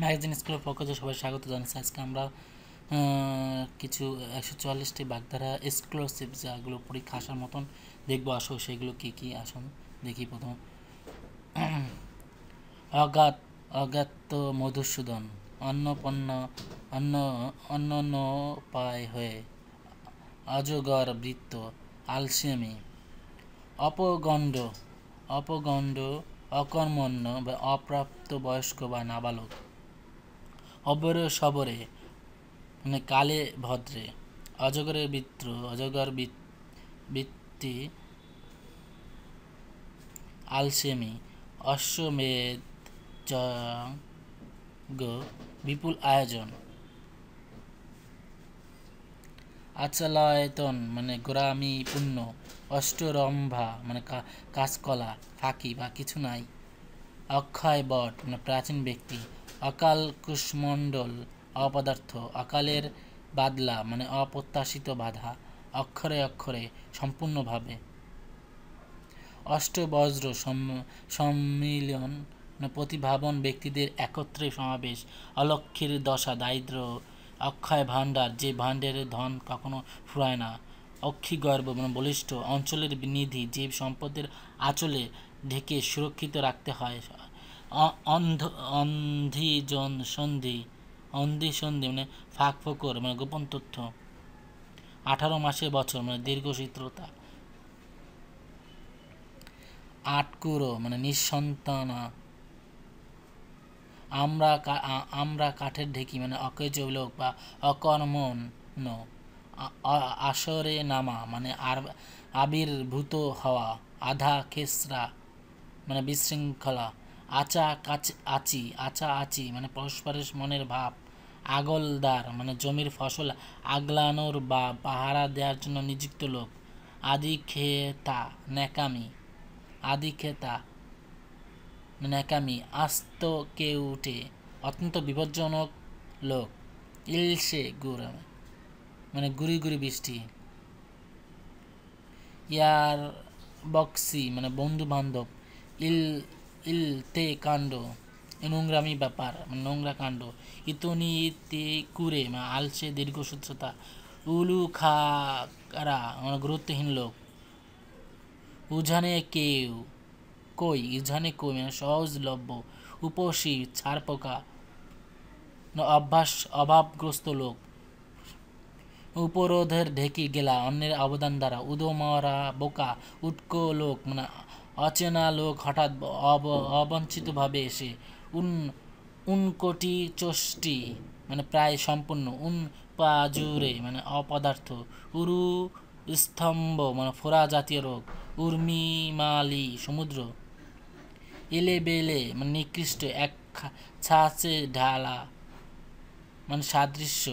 magazine স্কুলের পক্ষ থেকে সবাই স্বাগত জানাচ্ছি আজকে আমরা কিছু একশো চুয়াল্লিশটি বাগধারা এক্সক্লুসিভ যাগুলো পরীক্ষা আসার মতন দেখবো আসো সেগুলো কী কী আসুন দেখি প্রথম অজ্ঞাত অজ্ঞাত মধুসূদন অন্নপন্ন অন্য অন্য পায় হয়ে অজগর বৃত্ত আলসেমি অপগণ্ড অপগণ্ড অকর্মণ্য বা অপ্রাপ্ত বয়স্ক বা নাবালক অবর সবরে মানে কালে ভদ্রে অজগরের বিত্র অজগর বৃত্তি আলসেমি অশ্বমেধ বিপুল আয়োজন আচলায়তন মানে গ্রামি পুণ্য অষ্টরম্ভা মানে কাজকলা ফাঁকি বা কিছু নাই অক্ষয় বট মানে প্রাচীন ব্যক্তি অকাল কুষ্মণ্ডল অপদার্থ অকালের বাদলা মানে অপ্রত্যাশিত বাধা অক্ষরে অক্ষরে সম্পূর্ণভাবে অষ্টবজ্র সম্মিলন মানে প্রতিভাবন ব্যক্তিদের একত্রে সমাবেশ অলক্ষীর দশা দারিদ্র অক্ষয় ভাণ্ডার যে ভাণ্ডার ধন কখনো ফুরায় না অক্ষিগর্ভ মানে বলিষ্ঠ অঞ্চলের নিধি যে সম্পদের আঁচলে ঢেকে সুরক্ষিত রাখতে হয় অন্ধ অন্ধিজন সন্ধি অন্ধি সন্ধি মানে ফাঁক ফকর মানে গোপন তথ্য আঠারো মাসে বছর মানে দীর্ঘ দীর্ঘশীত্রতা আটকুরো মানে নিঃসন্তানা আমরা আমরা কাঠের ঢেকি মানে অকেজ লোক বা অকর্মণ আসরে নামা মানে আর আবির্ভূত হওয়া আধা খেসরা মানে বিশৃঙ্খলা আচা কাচ আচি আচা আচি মানে পরস্পরের মনের ভাব আগলদার মানে জমির ফসল আগলানোর বা পাহারা দেওয়ার জন্য নিযুক্ত লোক আদি খেতা ন্যাকামি আদি খেতা ন্যাকামি আস্ত কে উঠে অত্যন্ত বিপজ্জনক লোক ইলসে গুর মানে গুড়ি গুড়ি বৃষ্টি ইয়ার বক্সি মানে বন্ধু বান্ধব ইল ইলতে কাণ্ড নোংরামি ব্যাপার মানে নোংরা কাণ্ড ইতনি ইতি কুরে মানে আলসে দীর্ঘসূত্রতা উলু খারা মানে গুরুত্বহীন লোক উঝানে কেউ কই ইঝানে কই মানে সহজলভ্য উপসী ছাড়পোকা অভ্যাস অভাবগ্রস্ত লোক উপরোধের ঢেকে গেলা অন্যের অবদান দ্বারা উদমরা বোকা উটকো লোক মানে অচেনা লোক হঠাৎ অব অবঞ্চিতভাবে এসে উন উনকোটি চষ্টি মানে প্রায় সম্পূর্ণ উন পাজুরে মানে অপদার্থ উরু স্তম্ভ মানে ফোরা জাতীয় রোগ উর্মিমালি সমুদ্র এলে বেলে মানে নিকৃষ্ট এক ছাঁচে ঢালা মানে সাদৃশ্য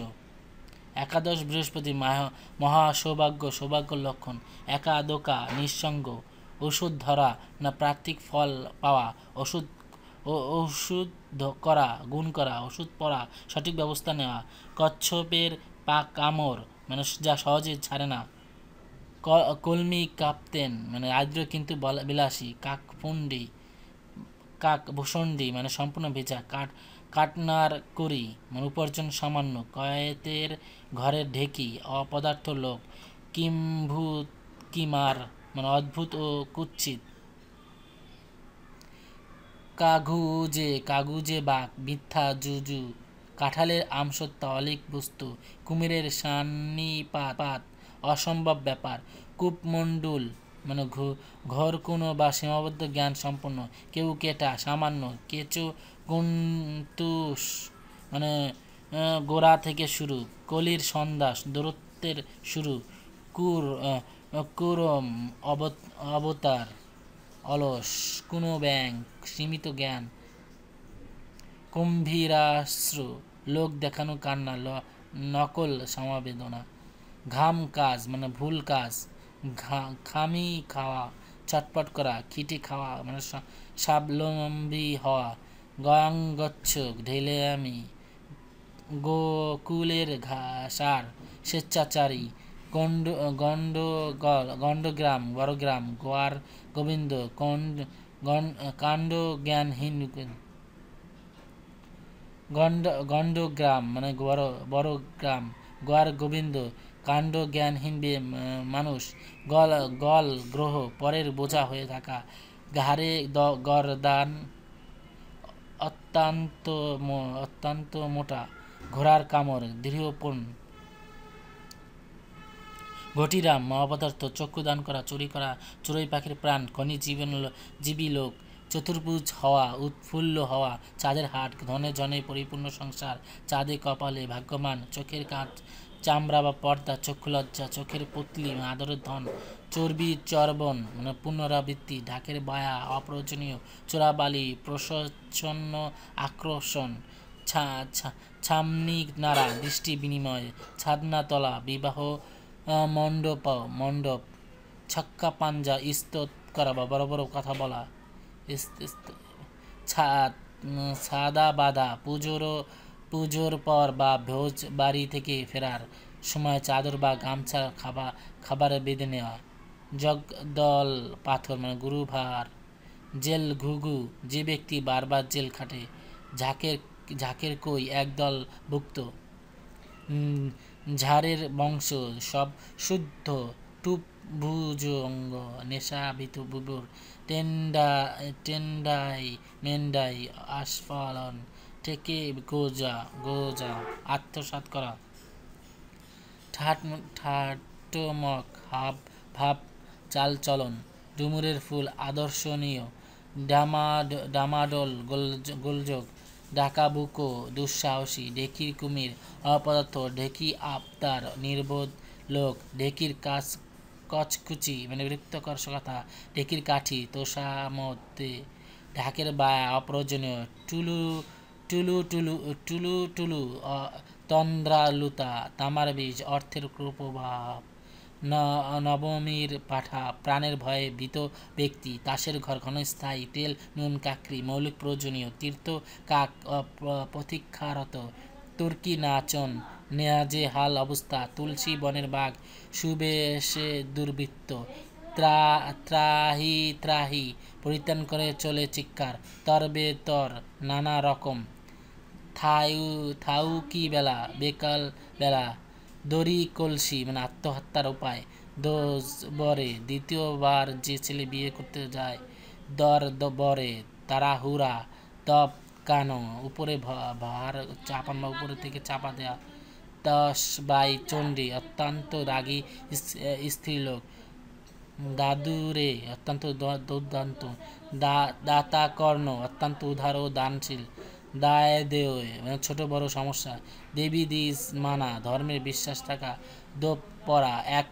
একাদশ বৃহস্পতি মহা সৌভাগ্য সৌভাগ্য লক্ষণ একাদোকা নিঃসঙ্গ ওষুধ ধরা না প্রাকৃতিক ফল পাওয়া ওষুধ ওষুধ করা গুণ করা ওষুধ পড়া সঠিক ব্যবস্থা নেওয়া কচ্ছপের পা কামড় মানে যা সহজে ছাড়ে না কলমি কাপ্তেন মানে আদ্র কিন্তু বিলাসী ফুন্ডি কাক ভূষণ্ডি মানে সম্পূর্ণ ভেজা কাট কাটনার করি মানে উপার্জন সামান্য কয়েতের ঘরের ঢেকি অপদার্থ লোক কিম্ভূত কিমার মানে অদ্ভুত ও কুৎসিত কাগুজে কাগুজে বাঘ মিথ্যা জুজু কাঁঠালের আমসত্তা অলিক বস্তু কুমিরের পাত অসম্ভব ব্যাপার কূপমণ্ডুল মানে ঘর কোনো বা সীমাবদ্ধ জ্ঞান সম্পন্ন কেউ কেটা সামান্য কেঁচো কন্তুষ মানে গোড়া থেকে শুরু কলির সন্দাস দূরত্বের শুরু কুর কুরম অবতার অলস কোনো ব্যাংক সীমিত জ্ঞান কুম্ভীরাশ্র লোক দেখানো কান্না নকল সমাবেদনা ঘাম কাজ মানে ভুল কাজ খামি খাওয়া চটপট করা খিটে খাওয়া মানে স্বাবলম্বী হওয়া গঙ্গচ্ছ ঢেলে আমি গোকুলের সার স্বেচ্ছাচারী গন্ড গণ্ড গন্ডগ্রাম বড়গ্রাম গোয়ার গোবিন্দ কন্ড কাণ্ড জ্ঞানহীন গন্ড গন্ডগ্রাম মানে বড় বড় গ্রাম গোয়ার গোবিন্দ কাণ্ড জ্ঞানহীন মানুষ গল গল গ্রহ পরের বোঝা হয়ে থাকা ঘাড়ে গরদান অত্যন্ত অত্যন্ত মোটা ঘোড়ার কামড় দৃঢ়পণ ঘটিরাম মহাপদার্থ দান করা চুরি করা চড়ুই পাখির প্রাণ খনি জীবন জীবী লোক চতুর্ভুজ হওয়া উৎফুল্ল হওয়া চাঁদের হাট ধনে জনে পরিপূর্ণ সংসার চাঁদে কপালে ভাগ্যমান চোখের কাঁচ চামড়া বা পর্দা চক্ষুলজ্জা চোখের পুতলি আদরের ধন চর্বি চর্বণ মানে পুনরাবৃত্তি ঢাকের বায়া অপ্রয়োজনীয় চোরাবালি প্রসচ্ছন্ন আকর্ষণ ছামনি নাড়া দৃষ্টি বিনিময় ছাদনাতলা বিবাহ মণ্ডপ মণ্ডপ ছক্কা পাঞ্জা ইস্তত করা বা বড় বড় কথা বলা সাদা বাদা পুজোর পুজোর পর বা ভোজ বাড়ি থেকে ফেরার সময় চাদর বা গামছা খাবার খাবারে বেঁধে নেওয়া জগদল পাথর মানে গুরুভার জেল ঘুঘু যে ব্যক্তি বারবার জেল খাটে ঝাঁকের ঝাঁকের কই একদল ভুক্ত ঝাড়ের বংশ সব শুদ্ধ টুপ ভুজঙ্গ নেশা বিতুবুর টেন্ডা টেন্ডাই মেন্ডাই আস্ফালন থেকে গোজা গোজা আত্মসাত করা ঠাট ঠাটমক হাব ভাব চালচলন ডুমুরের ফুল আদর্শনীয় ডামাড ডামাডল গোলযোগ ডাকাবুকো দুঃসাহসী ঢেকির কুমির অপদার্থ ঢেকি আবতার নির্বোধ লোক ঢেকির কাজ কচকুচি মানে বিরক্তকর কথা ঢেকির কাঠি তোষামতে ঢাকের বায়া অপ্রয়োজনীয় টুলু টুলু টুলু টুলু টুলু তন্দ্রালুতা তামার বীজ অর্থের কুপ্রভাব নবমীর পাঠা প্রাণের ভয়ে ভীত ব্যক্তি তাসের ঘর ঘনস্থায়ী তেল নুন কাকরি মৌলিক প্রয়োজনীয় তীর্থ কাক প্রতীক্ষারত তুর্কি নাচন নেয়াজে হাল অবস্থা তুলসী বনের বাঘ সুবেশে দুর্বৃত্ত ত্রা ত্রাহি ত্রাহি পরিত্রাণ করে চলে চিৎকার তরবে তর নানা রকম থাউ থাউকি বেলা বেকাল বেলা দড়ি কলসি মানে আত্মহত্যার উপায় দোজ বরে দ্বিতীয়বার যে ছেলে বিয়ে করতে যায় দর বরে হুরা তপ কানো উপরে ভার বা উপরে থেকে চাপা দেয়া দশ বাই চণ্ডী অত্যন্ত রাগী স্ত্রীলোক দাদুরে অত্যন্ত দুর্দান্ত দাতা কর্ণ অত্যন্ত উদার ও দানশীল দায় দেয় মানে ছোট বড় সমস্যা দেবী দিস মানা ধর্মের বিশ্বাস থাকা দোপ পড়া এক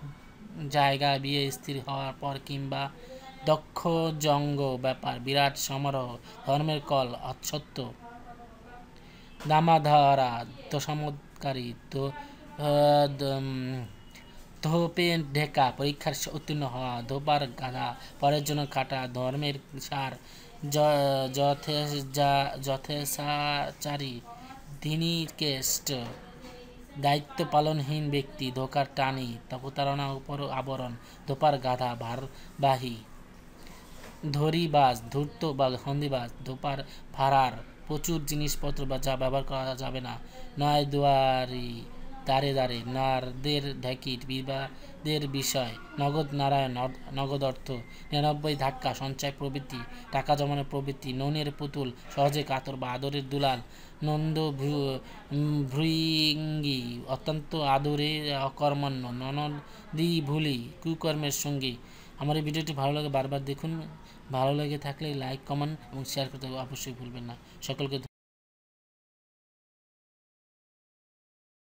জায়গা বিয়ে স্থির হওয়ার পর কিংবা দক্ষ জঙ্গ ব্যাপার বিরাট সমারোহ ধর্মের কল অসত্য দামাধারা দশামতকারী তো ধোপে ঢেকা পরীক্ষার উত্তীর্ণ হওয়া ধোপার গাধা পরের জন্য কাটা ধর্মের সার যথেচারী তিনি কেষ্ট দায়িত্ব পালনহীন ব্যক্তি ধোকার টানি তপতারণা উপর আবরণ ধোপার গাধা ভারবাহী ধরিবাজ ধূর্ত বা হন্দিবাজ ধোপার ভাড়ার প্রচুর জিনিসপত্র বা যা ব্যবহার করা যাবে না নয় দুয়ারি দ্বারে দ্বারে নারদের ঢাকির বিবাদের বিষয় নগদ নারায়ণ নগদ অর্থ নিরানব্বই ধাক্কা সঞ্চয় প্রবৃত্তি টাকা জমানোর প্রবৃত্তি ননের পুতুল সহজে কাতর বা আদরের দুলাল নন্দ ভৃঙ্গি অত্যন্ত আদরে অকর্মণ্য ননদি ভুলি কুকর্মের সঙ্গী আমার এই ভিডিওটি ভালো লাগে বারবার দেখুন ভালো লাগে থাকলে লাইক কমেন্ট এবং শেয়ার করতে অবশ্যই ভুলবেন না সকলকে